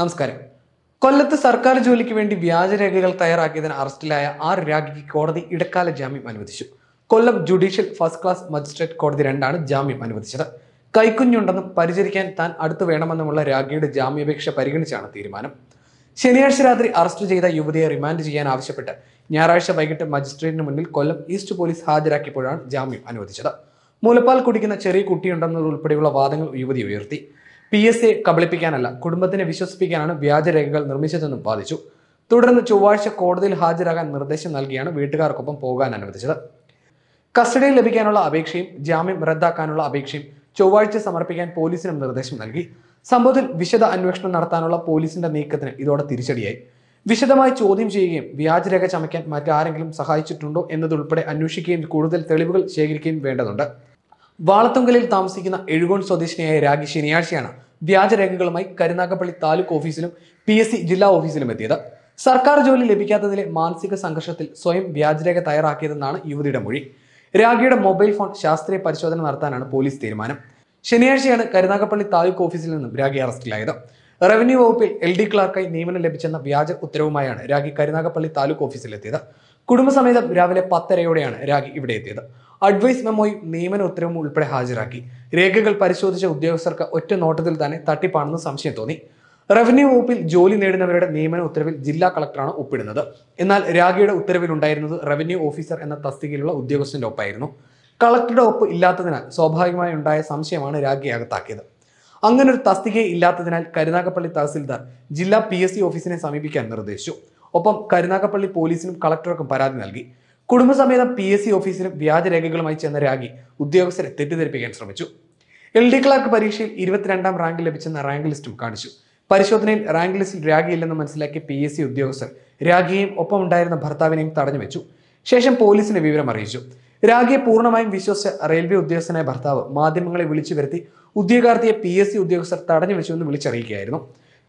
നമസ്കാരം കൊല്ലത്ത് സർക്കാർ ജോലിക്ക് വേണ്ടി വ്യാജരേഖകൾ തയ്യാറാക്കിയതിന് അറസ്റ്റിലായ ആർ രാഗിക്ക് കോടതി ഇടക്കാല ജാമ്യം അനുവദിച്ചു Kollam judicial first class magistrate കോടതി രണ്ടാണ് ജാമ്യം അനുവദിച്ചത് കൈക്കുഞ്ഞുണ്ടെന്നും പരിചരിക്കാൻ താൻ അടുത്തു വേണമെന്നുമുള്ള രാഗിയുടെ ജാമ്യാപേക്ഷ പരിഗണിച്ചാണ് തീരുമാനം ശനിയാഴ്ച രാത്രി അറസ്റ്റ് ചെയ്ത യുവതിയെ റിമാൻഡ് ചെയ്യാൻ ആവശ്യപ്പെട്ട് ഞായറാഴ്ച വൈകിട്ട് മജിസ്ട്രേറ്റിന് മുന്നിൽ കൊല്ലം ഈസ്റ്റ് പോലീസ് ഹാജരാക്കിയപ്പോഴാണ് ജാമ്യം അനുവദിച്ചത് മുലപ്പാൽ കുടിക്കുന്ന ചെറിയ കുട്ടിയുണ്ടെന്നതുൾപ്പെടെയുള്ള വാദങ്ങൾ യുവതി ഉയർത്തി പി എസ് എ കബളിപ്പിക്കാനല്ല കുടുംബത്തിനെ വിശ്വസിപ്പിക്കാനാണ് വ്യാജരേഖകൾ നിർമ്മിച്ചതെന്നും വാദിച്ചു തുടർന്ന് ചൊവ്വാഴ്ച കോടതിയിൽ ഹാജരാകാൻ നിർദ്ദേശം നൽകിയാണ് വീട്ടുകാർക്കൊപ്പം പോകാൻ അനുവദിച്ചത് കസ്റ്റഡിയിൽ ലഭിക്കാനുള്ള അപേക്ഷയും ജാമ്യം റദ്ദാക്കാനുള്ള അപേക്ഷയും ചൊവ്വാഴ്ച സമർപ്പിക്കാൻ പോലീസിനും നിർദ്ദേശം നൽകി സംഭവത്തിൽ വിശദ അന്വേഷണം നടത്താനുള്ള പോലീസിന്റെ നീക്കത്തിന് ഇതോടെ തിരിച്ചടിയായി വിശദമായി ചോദ്യം ചെയ്യുകയും വ്യാജരേഖ ചമയ്ക്കാൻ മറ്റാരെങ്കിലും സഹായിച്ചിട്ടുണ്ടോ എന്നതുൾപ്പെടെ അന്വേഷിക്കുകയും കൂടുതൽ തെളിവുകൾ ശേഖരിക്കുകയും വേണ്ടതുണ്ട് വാളത്തുങ്കലിൽ താമസിക്കുന്ന എഴുകോൺ സ്വദേശിനിയായ രാഗി ശനിയാഴ്ചയാണ് വ്യാജരേഖകളുമായി കരുനാഗപ്പള്ളി താലൂക്ക് ഓഫീസിലും പി എസ് സി ജില്ലാ ഓഫീസിലും എത്തിയത് സർക്കാർ ജോലി ലഭിക്കാത്തതിലെ മാനസിക സംഘർഷത്തിൽ സ്വയം വ്യാജരേഖ തയ്യാറാക്കിയതെന്നാണ് യുവതിയുടെ മൊഴി രാഗിയുടെ മൊബൈൽ ഫോൺ ശാസ്ത്രീയ പരിശോധന നടത്താനാണ് പോലീസ് തീരുമാനം ശനിയാഴ്ചയാണ് കരുനാഗപ്പള്ളി താലൂക്ക് ഓഫീസിൽ നിന്നും രാഗി അറസ്റ്റിലായത് റവന്യൂ വകുപ്പിൽ എൽ ഡി ക്ലാർക്കായി നിയമനം ലഭിച്ചെന്ന വ്യാജ ഉത്തരവുമായാണ് രാഖി കരുനാഗപ്പള്ളി താലൂക്ക് ഓഫീസിലെത്തിയത് കുടുംബസമേതം രാവിലെ പത്തരയോടെയാണ് രാഖി ഇവിടെ എത്തിയത് അഡ്വൈസ് മെമ്മോയും നിയമന ഉത്തരവും ഉൾപ്പെടെ ഹാജരാക്കി രേഖകൾ പരിശോധിച്ച ഉദ്യോഗസ്ഥർക്ക് ഒറ്റ നോട്ടത്തിൽ തന്നെ തട്ടിപ്പാണെന്ന് സംശയം തോന്നി റവന്യൂ വകുപ്പിൽ ജോലി നേടുന്നവരുടെ നിയമന ഉത്തരവിൽ ജില്ലാ കളക്ടറാണ് ഒപ്പിടുന്നത് എന്നാൽ രാഖിയുടെ ഉത്തരവിൽ ഉണ്ടായിരുന്നത് റവന്യൂ ഓഫീസർ എന്ന തസ്തികയിലുള്ള ഉദ്യോഗസ്ഥന്റെ ഒപ്പായിരുന്നു കളക്ടറുടെ ഒപ്പ് ഇല്ലാത്തതിനാൽ സ്വാഭാവികമായി ഉണ്ടായ സംശയമാണ് രാഖി അകത്താക്കിയത് അങ്ങനെ ഒരു തസ്തിക ഇല്ലാത്തതിനാൽ കരുനാഗപ്പള്ളി തഹസിൽദാർ ജില്ലാ പി എസ് സി ഓഫീസിനെ സമീപിക്കാൻ നിർദ്ദേശിച്ചു ഒപ്പം കരുനാഗപ്പള്ളി പോലീസിനും കളക്ടർക്കും പരാതി നൽകി കുടുംബസമേതം പി എസ് സി ഓഫീസിലും വ്യാജരേഖകളുമായി ചെന്ന രാഗി ഉദ്യോഗസ്ഥരെ തെറ്റിദ്ധരിപ്പിക്കാൻ ശ്രമിച്ചു എൽ ഡി ക്ലാർക്ക് പരീക്ഷയിൽ ഇരുപത്തിരണ്ടാം റാങ്ക് ലഭിച്ചെന്ന റാങ്ക് ലിസ്റ്റും കാണിച്ചു പരിശോധനയിൽ റാങ്ക് ലിസ്റ്റിൽ രാഗിയില്ലെന്ന് മനസ്സിലാക്കിയ പി എസ് സി ഉദ്യോഗസ്ഥർ രാഗിയെയും ഒപ്പമുണ്ടായിരുന്ന ഭർത്താവിനെയും തടഞ്ഞു വെച്ചു ശേഷം പോലീസിന് വിവരം അറിയിച്ചു രാഖിയെ പൂർണ്ണമായും വിശ്വസിച്ച റെയിൽവേ ഉദ്യോഗസ്ഥനായ ഭർത്താവ് മാധ്യമങ്ങളെ വിളിച്ചു വരുത്തി ഉദ്യോഗാർത്ഥിയെ പി എസ് സി ഉദ്യോഗസ്ഥർ തടഞ്ഞു വെച്ചുവെന്ന് വിളിച്ചറിയിക്കുകയായിരുന്നു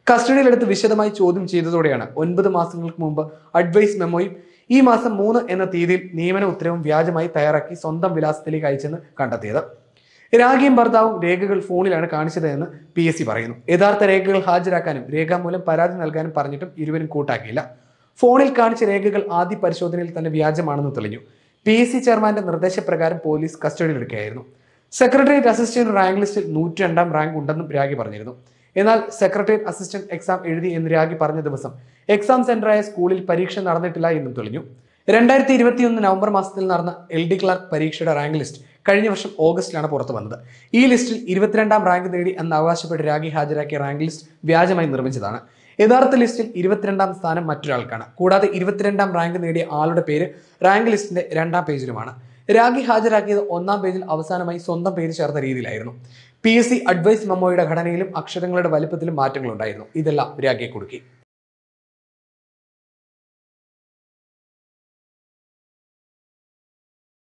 കസ്റ്റഡിയിലെടുത്ത് വിശദമായി ചോദ്യം ചെയ്തതോടെയാണ് ഒൻപത് മാസങ്ങൾക്ക് മുമ്പ് അഡ്വൈസ് മെമ്മോയും ഈ മാസം മൂന്ന് എന്ന തീയതിയിൽ നിയമന ഉത്തരവും വ്യാജമായി തയ്യാറാക്കി സ്വന്തം വിലാസത്തിലേക്ക് അയച്ചെന്ന് കണ്ടെത്തിയത് രാഖിയും ഭർത്താവും രേഖകൾ ഫോണിലാണ് കാണിച്ചതെന്ന് പി എസ് സി പറയുന്നു യഥാർത്ഥ രേഖകൾ ഹാജരാക്കാനും രേഖാമൂലം പരാതി നൽകാനും പറഞ്ഞിട്ടും ഇരുവരും കൂട്ടാക്കിയില്ല ഫോണിൽ കാണിച്ച രേഖകൾ ആദ്യ പരിശോധനയിൽ തന്നെ വ്യാജമാണെന്ന് തെളിഞ്ഞു പി സി ചെയർമാന്റെ നിർദ്ദേശപ്രകാരം പോലീസ് കസ്റ്റഡിയിലെടുക്കുകയായിരുന്നു സെക്രട്ടേറിയറ്റ് അസിസ്റ്റന്റ് റാങ്ക് ലിസ്റ്റിൽ നൂറ്റി രണ്ടാം റാങ്ക് ഉണ്ടെന്നും രാഗി പറഞ്ഞിരുന്നു എന്നാൽ സെക്രട്ടേറിയറ്റ് അസിസ്റ്റന്റ് എക്സാം എഴുതി എന്ന് രാഗി പറഞ്ഞ ദിവസം എക്സാം സെന്ററായ സ്കൂളിൽ പരീക്ഷ നടന്നിട്ടില്ല എന്നും തെളിഞ്ഞു രണ്ടായിരത്തി ഇരുപത്തിയൊന്ന് നവംബർ മാസത്തിൽ നടന്ന എൽ ഡി ക്ലാർക്ക് പരീക്ഷയുടെ റാങ്ക് ലിസ്റ്റ് കഴിഞ്ഞ വർഷം ഓഗസ്റ്റിലാണ് പുറത്തു വന്നത് ഈ ലിസ്റ്റിൽ ഇരുപത്തിരണ്ടാം റാങ്ക് നേടി എന്ന് അവകാശപ്പെട്ട് രാഗി ഹാജരാക്കിയ റാങ്ക് ലിസ്റ്റ് വ്യാജമായി നിർമ്മിച്ചതാണ് യഥാർത്ഥ ലിസ്റ്റിൽ ഇരുപത്തിരണ്ടാം സ്ഥാനം മറ്റൊരാൾക്കാണ് കൂടാതെ ഇരുപത്തിരണ്ടാം റാങ്ക് നേടിയ ആളുടെ പേര് റാങ്ക് ലിസ്റ്റിന്റെ രണ്ടാം പേജിലുമാണ് രാഖി ഹാജരാക്കിയത് ഒന്നാം പേജിൽ അവസാനമായി സ്വന്തം പേര് ചേർത്ത രീതിയിലായിരുന്നു പി എസ് സി അഡ്വൈസ് മെമ്മോയുടെ ഘടനയിലും അക്ഷരങ്ങളുടെ വലുപ്പത്തിലും മാറ്റങ്ങളുണ്ടായിരുന്നു ഇതെല്ലാം രാഖിയെ കൊടുക്കി